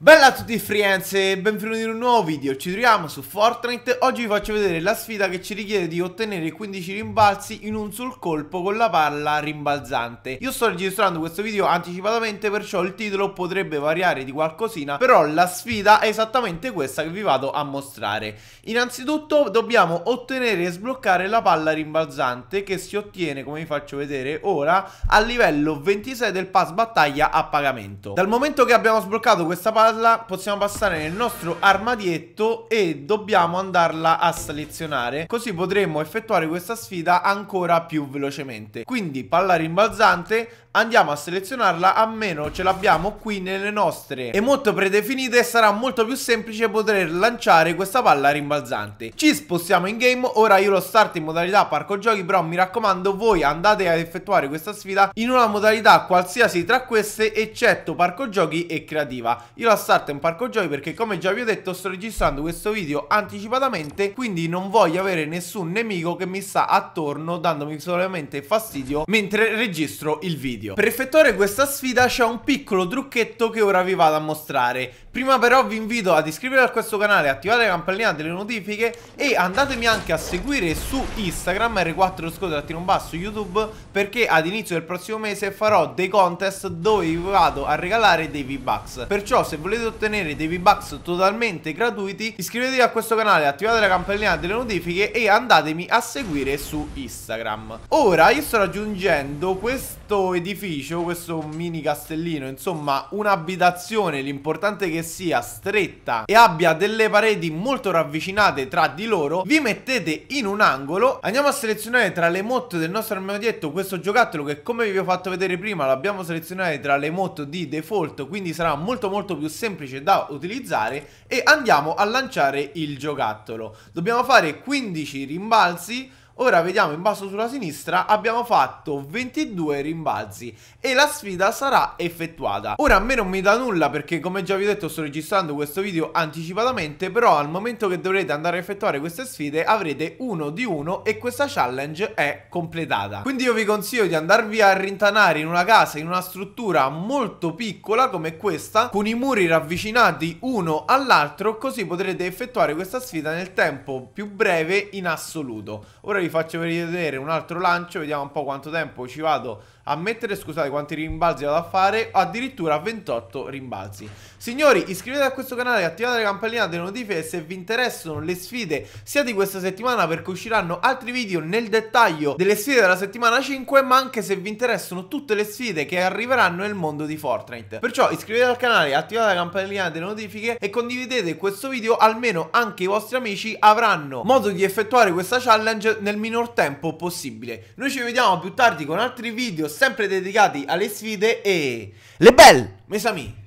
Bella a tutti friends e benvenuti in un nuovo video, ci troviamo su Fortnite, oggi vi faccio vedere la sfida che ci richiede di ottenere 15 rimbalzi in un sol colpo con la palla rimbalzante Io sto registrando questo video anticipatamente perciò il titolo potrebbe variare di qualcosina Però la sfida è esattamente questa che vi vado a mostrare Innanzitutto dobbiamo ottenere e sbloccare la palla rimbalzante che si ottiene come vi faccio vedere ora a livello 26 del pass battaglia a pagamento Dal momento che abbiamo sbloccato questa palla palla possiamo passare nel nostro armadietto e dobbiamo andarla a selezionare Così potremo effettuare questa sfida ancora più velocemente Quindi palla rimbalzante andiamo a selezionarla a meno ce l'abbiamo qui nelle nostre e molto predefinite sarà molto più semplice poter lanciare questa palla rimbalzante ci spostiamo in game ora io lo start in modalità parco giochi però mi raccomando voi andate ad effettuare questa sfida in una modalità qualsiasi tra queste eccetto parco giochi e creativa io la passarti un parco giochi perché come già vi ho detto sto registrando questo video anticipatamente quindi non voglio avere nessun nemico che mi sta attorno dandomi solamente fastidio mentre registro il video. Per effettuare questa sfida c'è un piccolo trucchetto che ora vi vado a mostrare. Prima però vi invito ad iscrivervi a questo canale, attivare la campanella delle notifiche e andatemi anche a seguire su Instagram r4 scotrattino basso YouTube perché ad inizio del prossimo mese farò dei contest dove vi vado a regalare dei V-Bucks. Perciò se volete ottenere dei V-Bucks totalmente gratuiti iscrivetevi a questo canale, attivate la campanellina delle notifiche e andatemi a seguire su Instagram Ora io sto raggiungendo questo edificio, questo mini castellino, insomma un'abitazione L'importante che sia stretta e abbia delle pareti molto ravvicinate tra di loro Vi mettete in un angolo, andiamo a selezionare tra le motte del nostro armadietto questo giocattolo che come vi ho fatto vedere prima l'abbiamo selezionato tra le motte di default Quindi sarà molto molto più semplice semplice da utilizzare e andiamo a lanciare il giocattolo. Dobbiamo fare 15 rimbalzi Ora vediamo in basso sulla sinistra, abbiamo fatto 22 rimbalzi e la sfida sarà effettuata. Ora a me non mi dà nulla perché come già vi ho detto sto registrando questo video anticipatamente, però al momento che dovrete andare a effettuare queste sfide avrete uno di uno e questa challenge è completata. Quindi io vi consiglio di andarvi a rintanare in una casa, in una struttura molto piccola come questa, con i muri ravvicinati uno all'altro, così potrete effettuare questa sfida nel tempo più breve in assoluto. Ora vi vi faccio vedere un altro lancio, vediamo un po' quanto tempo ci vado a mettere, scusate quanti rimbalzi vado a fare, addirittura 28 rimbalzi. Signori, iscrivetevi a questo canale, attivate la campanellina delle notifiche se vi interessano le sfide sia di questa settimana perché usciranno altri video nel dettaglio delle sfide della settimana 5, ma anche se vi interessano tutte le sfide che arriveranno nel mondo di Fortnite. Perciò iscrivetevi al canale, attivate la campanellina delle notifiche e condividete questo video, almeno anche i vostri amici avranno modo di effettuare questa challenge nel minor tempo possibile. Noi ci vediamo più tardi con altri video sempre dedicati alle sfide e... Le belle, mes amis!